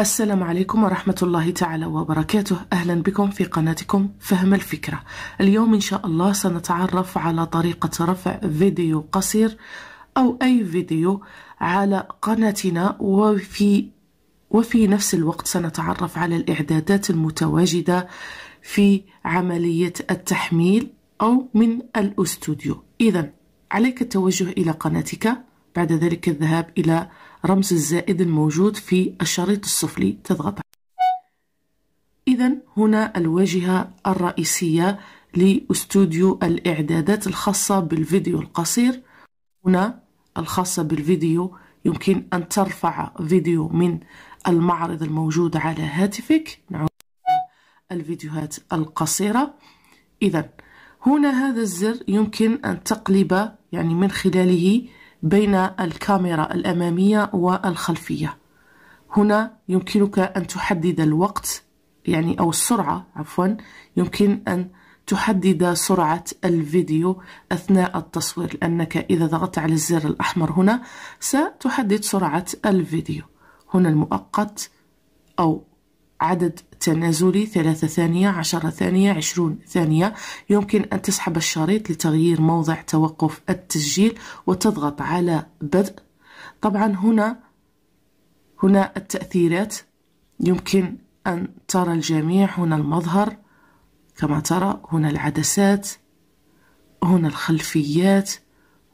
السلام عليكم ورحمة الله تعالى وبركاته أهلا بكم في قناتكم فهم الفكرة اليوم إن شاء الله سنتعرف على طريقة رفع فيديو قصير أو أي فيديو على قناتنا وفي وفي نفس الوقت سنتعرف على الإعدادات المتواجدة في عملية التحميل أو من الأستوديو إذا عليك التوجه إلى قناتك بعد ذلك الذهاب إلى رمز الزائد الموجود في الشريط السفلي تضغط إذا هنا الواجهة الرئيسية لاستوديو الإعدادات الخاصة بالفيديو القصير هنا الخاصة بالفيديو يمكن أن ترفع فيديو من المعرض الموجود على هاتفك نعود الفيديوهات القصيرة إذا هنا هذا الزر يمكن أن تقلب يعني من خلاله بين الكاميرا الأمامية والخلفية هنا يمكنك أن تحدد الوقت يعني أو السرعة عفوا يمكن أن تحدد سرعة الفيديو أثناء التصوير لأنك إذا ضغطت على الزر الأحمر هنا ستحدد سرعة الفيديو هنا المؤقت أو عدد تنازلي ثلاثة ثانية عشرة ثانية عشرون ثانية يمكن أن تسحب الشريط لتغيير موضع توقف التسجيل وتضغط على بدء طبعا هنا هنا التأثيرات يمكن أن ترى الجميع هنا المظهر كما ترى هنا العدسات هنا الخلفيات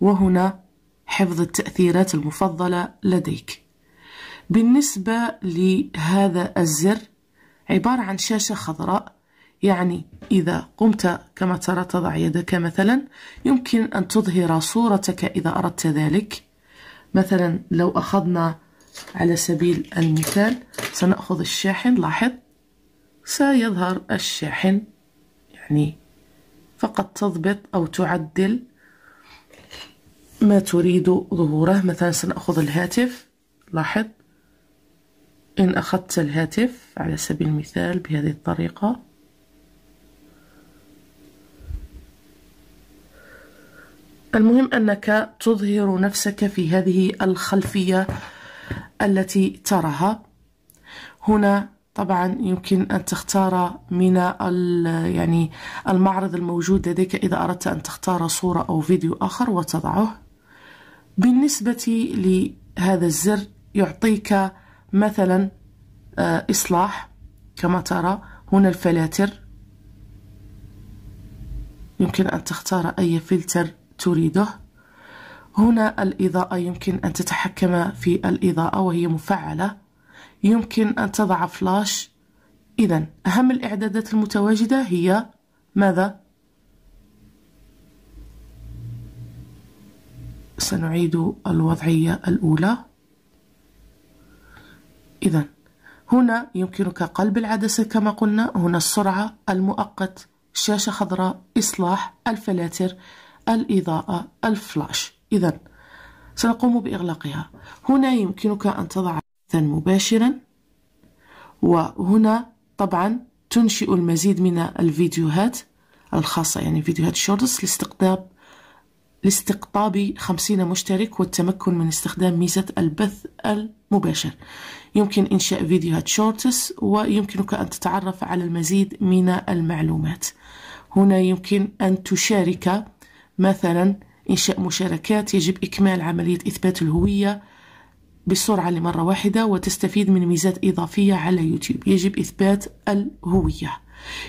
وهنا حفظ التأثيرات المفضلة لديك بالنسبة لهذا الزر عبارة عن شاشة خضراء يعني إذا قمت كما ترى تضع يدك مثلا يمكن أن تظهر صورتك إذا أردت ذلك مثلا لو أخذنا على سبيل المثال سنأخذ الشاحن لاحظ سيظهر الشاحن يعني فقط تضبط أو تعدل ما تريد ظهوره مثلا سنأخذ الهاتف لاحظ إن أخذت الهاتف على سبيل المثال بهذه الطريقة المهم أنك تظهر نفسك في هذه الخلفية التي تراها هنا طبعا يمكن أن تختار من يعني المعرض الموجود لديك إذا أردت أن تختار صورة أو فيديو آخر وتضعه بالنسبة لهذا الزر يعطيك مثلا آه، إصلاح كما ترى هنا الفلاتر يمكن أن تختار أي فلتر تريده هنا الإضاءة يمكن أن تتحكم في الإضاءة وهي مفعلة يمكن أن تضع فلاش إذا أهم الإعدادات المتواجدة هي ماذا؟ سنعيد الوضعية الأولى إذا هنا يمكنك قلب العدسة كما قلنا هنا السرعة المؤقت شاشة خضراء إصلاح الفلاتر الإضاءة الفلاش إذا سنقوم بإغلاقها هنا يمكنك أن تضع مباشرا وهنا طبعا تنشئ المزيد من الفيديوهات الخاصة يعني فيديوهات شورتس لاستقطاب لاستقطاب 50 مشترك والتمكن من استخدام ميزة البث المباشر يمكن إنشاء فيديوهات شورتس ويمكنك أن تتعرف على المزيد من المعلومات هنا يمكن أن تشارك مثلا إنشاء مشاركات يجب إكمال عملية إثبات الهوية بسرعة لمرة واحدة وتستفيد من ميزات إضافية على يوتيوب يجب إثبات الهوية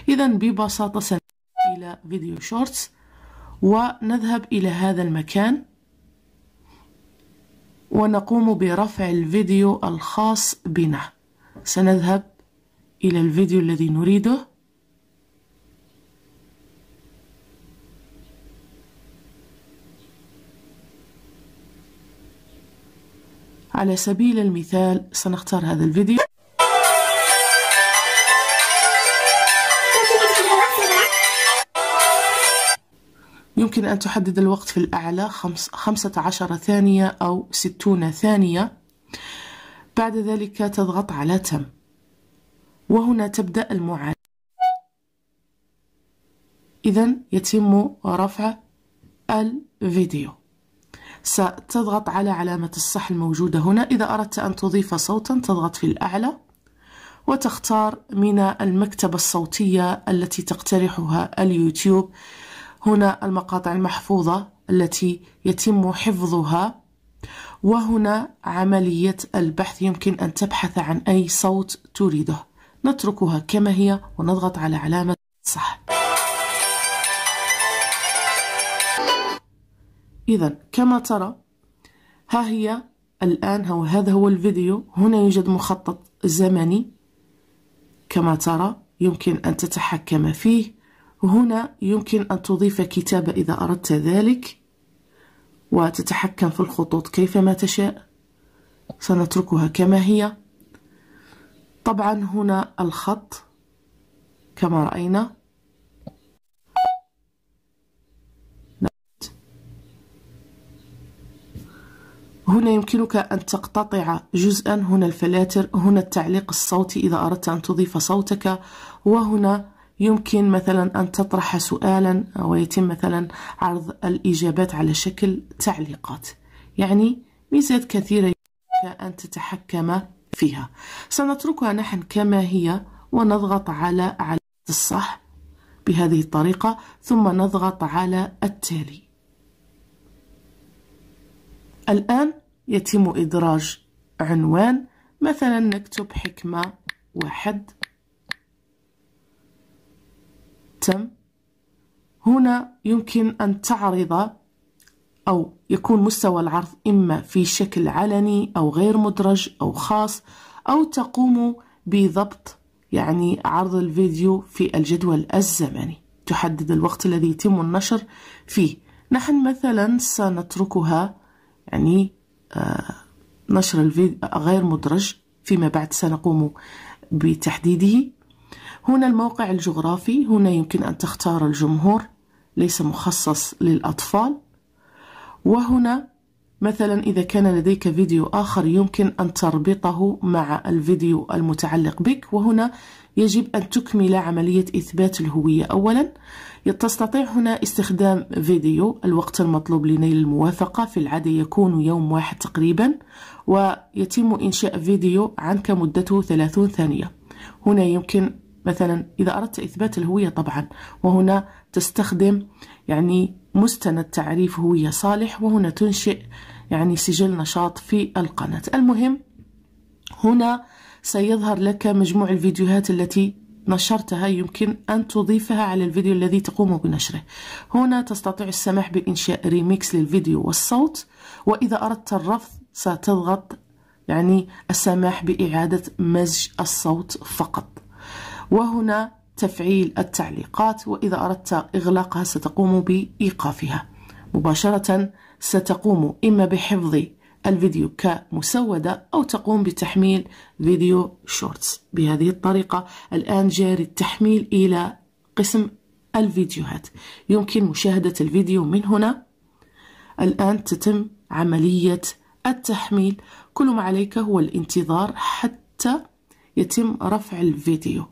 إذا ببساطة سنة إلى فيديو شورتس ونذهب إلى هذا المكان ونقوم برفع الفيديو الخاص بنا سنذهب إلى الفيديو الذي نريده على سبيل المثال سنختار هذا الفيديو يمكن أن تحدد الوقت في الأعلى خمسة عشر ثانية أو ستون ثانية بعد ذلك تضغط على تم وهنا تبدأ المعادلة إذا يتم رفع الفيديو ستضغط على علامة الصح الموجودة هنا إذا أردت أن تضيف صوتا تضغط في الأعلى وتختار من المكتبة الصوتية التي تقترحها اليوتيوب هنا المقاطع المحفوظة التي يتم حفظها وهنا عملية البحث يمكن أن تبحث عن أي صوت تريده نتركها كما هي ونضغط على علامة صح إذا كما ترى ها هي الآن هو هذا هو الفيديو هنا يوجد مخطط زمني كما ترى يمكن أن تتحكم فيه هنا يمكن أن تضيف كتابة إذا أردت ذلك وتتحكم في الخطوط كيفما تشاء سنتركها كما هي طبعا هنا الخط كما رأينا هنا يمكنك أن تقتطع جزءا هنا الفلاتر هنا التعليق الصوتي إذا أردت أن تضيف صوتك وهنا يمكن مثلا أن تطرح سؤالا ويتم مثلا عرض الإجابات على شكل تعليقات يعني ميزات كثيرة أن تتحكم فيها سنتركها نحن كما هي ونضغط على على الصح بهذه الطريقة ثم نضغط على التالي الآن يتم إدراج عنوان مثلا نكتب حكمة واحد تم هنا يمكن أن تعرض أو يكون مستوى العرض إما في شكل علني أو غير مدرج أو خاص أو تقوم بضبط يعني عرض الفيديو في الجدول الزمني تحدد الوقت الذي يتم النشر فيه نحن مثلا سنتركها يعني آه، نشر الفيديو غير مدرج فيما بعد سنقوم بتحديده هنا الموقع الجغرافي هنا يمكن أن تختار الجمهور ليس مخصص للأطفال وهنا مثلا إذا كان لديك فيديو آخر يمكن أن تربطه مع الفيديو المتعلق بك وهنا يجب أن تكمل عملية إثبات الهوية أولا تستطيع هنا استخدام فيديو الوقت المطلوب لنيل الموافقة في العادة يكون يوم واحد تقريبا ويتم إنشاء فيديو عنك مدته 30 ثانية هنا يمكن مثلا إذا أردت إثبات الهوية طبعا وهنا تستخدم يعني مستند تعريف هوية صالح وهنا تنشئ يعني سجل نشاط في القناة المهم هنا سيظهر لك مجموع الفيديوهات التي نشرتها يمكن أن تضيفها على الفيديو الذي تقوم بنشره هنا تستطيع السماح بإنشاء ريميكس للفيديو والصوت وإذا أردت الرفض ستضغط يعني السماح بإعادة مزج الصوت فقط وهنا تفعيل التعليقات وإذا أردت إغلاقها ستقوم بإيقافها مباشرة ستقوم إما بحفظ الفيديو كمسودة أو تقوم بتحميل فيديو شورتس بهذه الطريقة الآن جاري التحميل إلى قسم الفيديوهات يمكن مشاهدة الفيديو من هنا الآن تتم عملية التحميل كل ما عليك هو الانتظار حتى يتم رفع الفيديو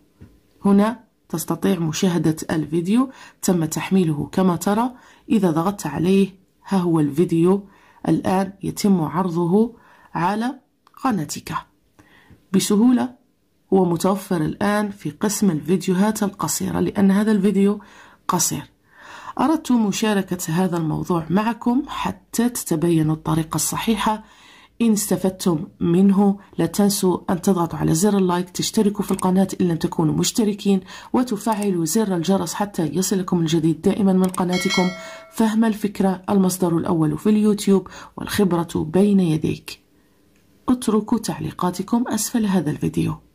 هنا تستطيع مشاهدة الفيديو تم تحميله كما ترى إذا ضغطت عليه ها هو الفيديو الآن يتم عرضه على قناتك بسهولة هو متوفر الآن في قسم الفيديوهات القصيرة لأن هذا الفيديو قصير أردت مشاركة هذا الموضوع معكم حتى تتبين الطريقة الصحيحة إن استفدتم منه لا تنسوا أن تضغطوا على زر اللايك تشتركوا في القناة إن لم تكونوا مشتركين وتفعلوا زر الجرس حتى يصلكم الجديد دائما من قناتكم فهم الفكرة المصدر الأول في اليوتيوب والخبرة بين يديك اتركوا تعليقاتكم أسفل هذا الفيديو